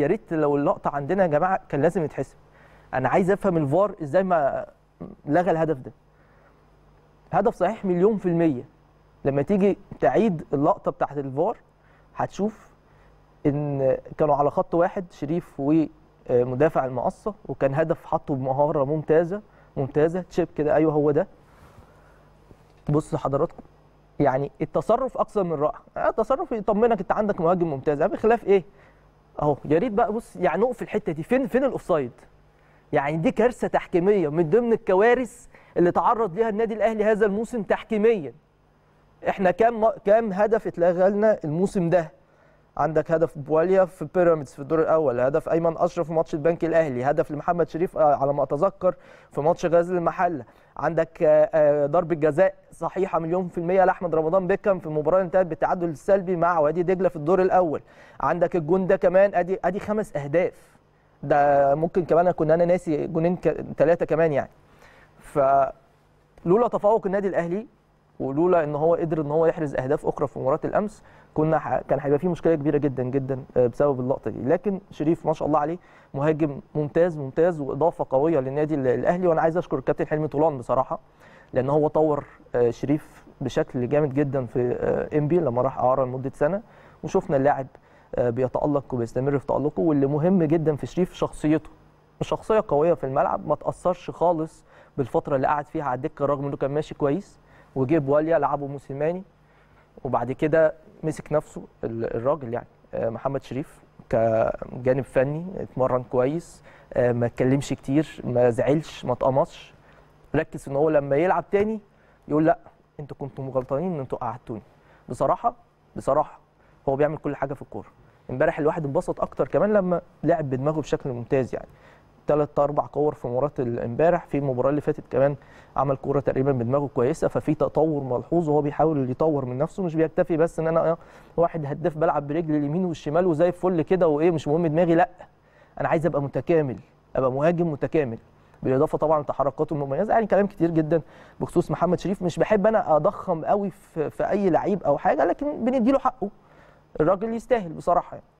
يا ريت لو اللقطه عندنا يا جماعه كان لازم يتحسب انا عايز افهم الفار ازاي ما لغى الهدف ده هدف صحيح مليون في الميه لما تيجي تعيد اللقطه بتاعت الفار هتشوف ان كانوا على خط واحد شريف ومدافع آه، المقصه وكان هدف حطه بمهاره ممتازه ممتازه تشيب كده ايوه هو ده بص حضراتكم يعني التصرف اكثر من رائع التصرف آه، يطمنك انت عندك مهاجم ممتاز يعني بخلاف ايه اهو يا ريت بقى بص يعني نقف في الحته دي فين فين الاوفسايد يعني دي كارثه تحكيميه من ضمن الكوارث اللي تعرض ليها النادي الاهلي هذا الموسم تحكيميا احنا كام كام هدف اتلغى لنا الموسم ده عندك هدف بواليا في بيراميدز في الدور الاول هدف ايمن اشرف في ماتش البنك الاهلي هدف لمحمد شريف آه، على ما اتذكر في ماتش غزل المحله عندك آه، آه، ضربه جزاء صحيحه مليون في الميه لاحمد رمضان بيكم في مباراه انتهت بالتعادل السلبي مع وادي دجله في الدور الاول عندك الجون ده كمان ادي ادي خمس اهداف ده ممكن كمان اكون انا ناسي جونين ثلاثه كمان يعني ف لولا تفوق النادي الاهلي ولولا ان هو قدر ان هو يحرز اهداف اخرى في مباراه الامس كنا ح... كان هيبقى في مشكله كبيره جدا جدا آه، بسبب اللقطه دي لكن شريف ما شاء الله عليه مهاجم ممتاز ممتاز واضافه قويه للنادي الاهلي وانا عايز اشكر الكابتن حلمي طولان بصراحه لان هو طور آه، شريف بشكل جامد جدا في انبي آه، لما راح اعاره لمده سنه وشفنا اللاعب بيتالق وبيستمر في تالقه واللي مهم جدا في شريف شخصيته شخصيه قويه في الملعب ما تاثرش خالص بالفتره اللي قعد فيها على الدكه رغم انه كان ماشي كويس وجيب بواليا لعبه موسيماني وبعد كده مسك نفسه الراجل يعني آه، محمد شريف كجانب فني اتمرن كويس آه، ما اتكلمش كتير ما زعلش ما اتقمصش ركز ان هو لما يلعب تاني يقول لا انتوا كنتوا مغلطانين ان انتوا قعدتوني بصراحه بصراحه هو بيعمل كل حاجه في الكوره امبارح الواحد انبسط اكتر كمان لما لعب بدماغه بشكل ممتاز يعني ثلاث اربع كور في مباراه امبارح في المباراه اللي فاتت كمان عمل كوره تقريبا بدماغه كويسه ففي تطور ملحوظ وهو بيحاول يطور من نفسه مش بيكتفي بس ان انا واحد هداف بلعب برجلي اليمين والشمال وزي الفل كده وايه مش مهم دماغي لا انا عايز ابقى متكامل ابقى مهاجم متكامل بالاضافه طبعا لتحركاته المميزه يعني كلام كتير جدا بخصوص محمد شريف مش بحب انا اضخم قوي في, في اي لعيب او حاجه لكن بنديله حقه الراجل يستاهل بصراحه يعني